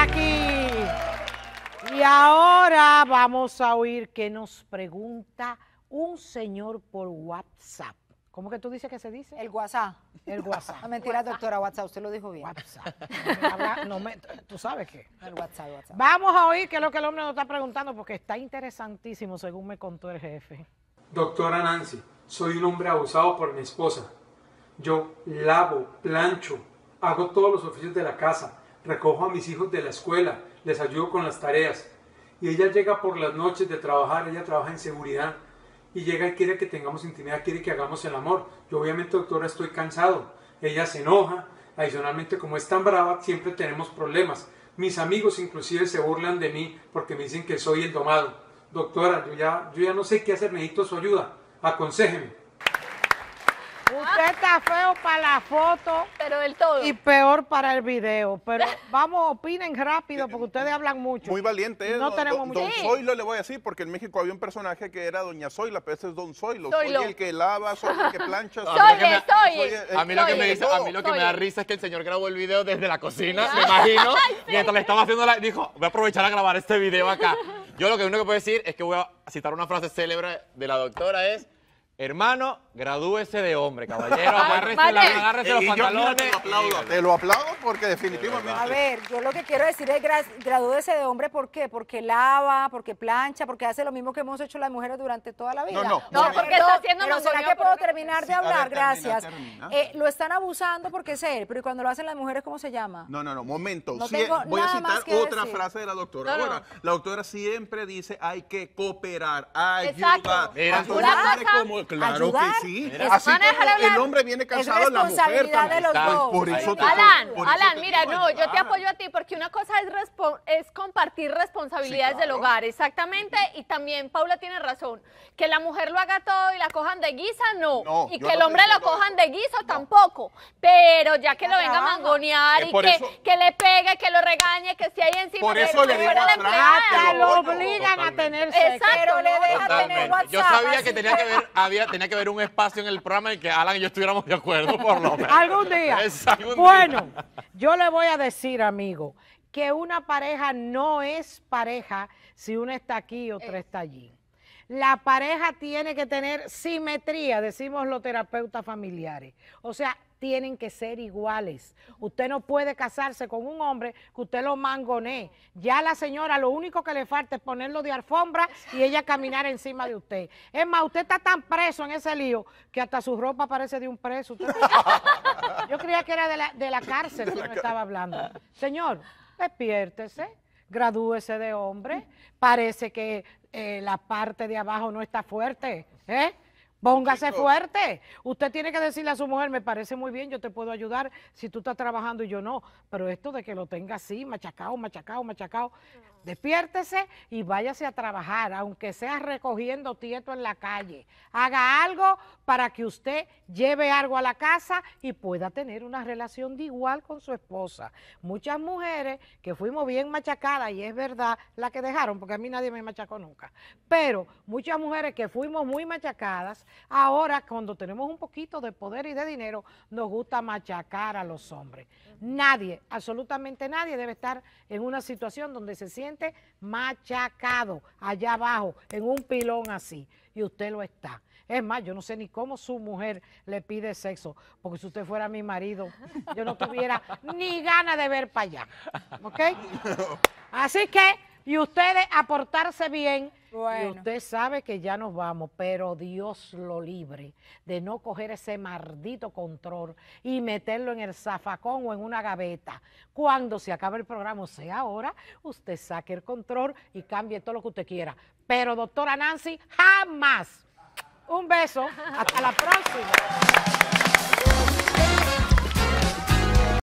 aquí. Y ahora vamos a oír qué nos pregunta un señor por WhatsApp. ¿Cómo que tú dices que se dice? El WhatsApp. El WhatsApp. Ah, mentira, doctora, WhatsApp, usted lo dijo bien. WhatsApp. tú sabes qué. El WhatsApp, WhatsApp. Vamos a oír qué es lo que el hombre nos está preguntando, porque está interesantísimo, según me contó el jefe. Doctora Nancy, soy un hombre abusado por mi esposa. Yo lavo, plancho, hago todos los oficios de la casa recojo a mis hijos de la escuela, les ayudo con las tareas. Y ella llega por las noches de trabajar, ella trabaja en seguridad y llega y quiere que tengamos intimidad, quiere que hagamos el amor. Yo obviamente, doctora, estoy cansado. Ella se enoja. Adicionalmente, como es tan brava, siempre tenemos problemas. Mis amigos inclusive se burlan de mí porque me dicen que soy el domado. Doctora, yo ya, yo ya no sé qué hacer, necesito su ayuda. Aconsejeme. Usted está feo para la foto. Pero del todo. Y peor para el video. Pero vamos, opinen rápido porque ustedes hablan mucho. Muy valiente. ¿eh? No tenemos mucho. Don Zoilo le voy a decir porque en México había un personaje que era Doña Zoila, pero ese es Don Zoilo. Soy el que lava, soy el que plancha. Soy, A lo a mí lo que me da risa es que el señor grabó el video desde la cocina, me imagino. Mientras le estaba haciendo la... Dijo, voy a aprovechar a grabar este video acá. Yo lo que único que puedo decir es que voy a citar una frase célebre de la doctora es... Hermano, gradúese de hombre, caballero. Agárrese, los pantalones. te, lo aplaudo, porque definitivamente. A ver, yo lo que quiero decir es gradúese de hombre, ¿por qué? Porque lava, porque plancha, porque hace lo mismo que hemos hecho las mujeres durante toda la vida. No, no, no. porque está haciendo no será que puedo terminar de hablar, gracias. Eh, lo están abusando porque es pero ¿y cuando lo hacen las mujeres, cómo se llama? No, no, no, momento. voy a citar otra frase de la doctora. Ahora, la doctora siempre dice hay que cooperar, ayudar. Exacto claro que sí. así que el hombre viene cansado, la mujer también. De los pues, dos. Por eso te, Alan, Alan, mira, no, yo te apoyo a ti porque una cosa es, compartir responsabilidades del hogar, exactamente, y también Paula tiene razón. Que la mujer lo haga todo y la cojan de guisa, no. y que el hombre lo cojan de guiso, tampoco. Pero ya que lo venga a mangonear y que, le pegue, que lo regañe, que esté ahí encima. Por eso le digo Lo obligan a tener sexo. Exacto. Pero le deja tener WhatsApp. Yo sabía que tenía que ver, tenía que haber un espacio en el programa en que Alan y yo estuviéramos de acuerdo, por lo menos. algún día. bueno, yo le voy a decir, amigo, que una pareja no es pareja si una está aquí y otra eh, está allí la pareja tiene que tener simetría, decimos los terapeutas familiares. O sea, tienen que ser iguales. Usted no puede casarse con un hombre que usted lo mangoné. Ya la señora lo único que le falta es ponerlo de alfombra y ella caminar encima de usted. Es más, usted está tan preso en ese lío que hasta su ropa parece de un preso. Yo creía que era de la, cárcel que estaba hablando. Señor, despiértese gradúese de hombre, parece que eh, la parte de abajo no está fuerte, ¿eh? Póngase fuerte. Usted tiene que decirle a su mujer, me parece muy bien, yo te puedo ayudar si tú estás trabajando y yo no. Pero esto de que lo tenga así, machacao, machacao, machacao, Despiértese y váyase a trabajar, aunque sea recogiendo tieto en la calle. Haga algo para que usted lleve algo a la casa y pueda tener una relación de igual con su esposa. Muchas mujeres que fuimos bien machacadas, y es verdad, la que dejaron, porque a mí nadie me machacó nunca, pero muchas mujeres que fuimos muy machacadas, ahora cuando tenemos un poquito de poder y de dinero, nos gusta machacar a los hombres. Nadie, absolutamente nadie debe estar en una situación donde se siente machacado allá abajo, en un pilón así, y usted lo está. Es más, yo no sé ni cómo su mujer le pide sexo, porque si usted fuera mi marido, yo no tuviera ni ganas de ver para allá. ¿Ok? Así que y ustedes aportarse bien. Y usted sabe que ya nos vamos, pero Dios lo libre de no coger ese maldito control y meterlo en el zafacón o en una gaveta. Cuando se acabe el programa, o sea ahora, usted saque el control y cambie todo lo que usted quiera. Pero doctora Nancy, jamás. Un beso. Hasta la próxima.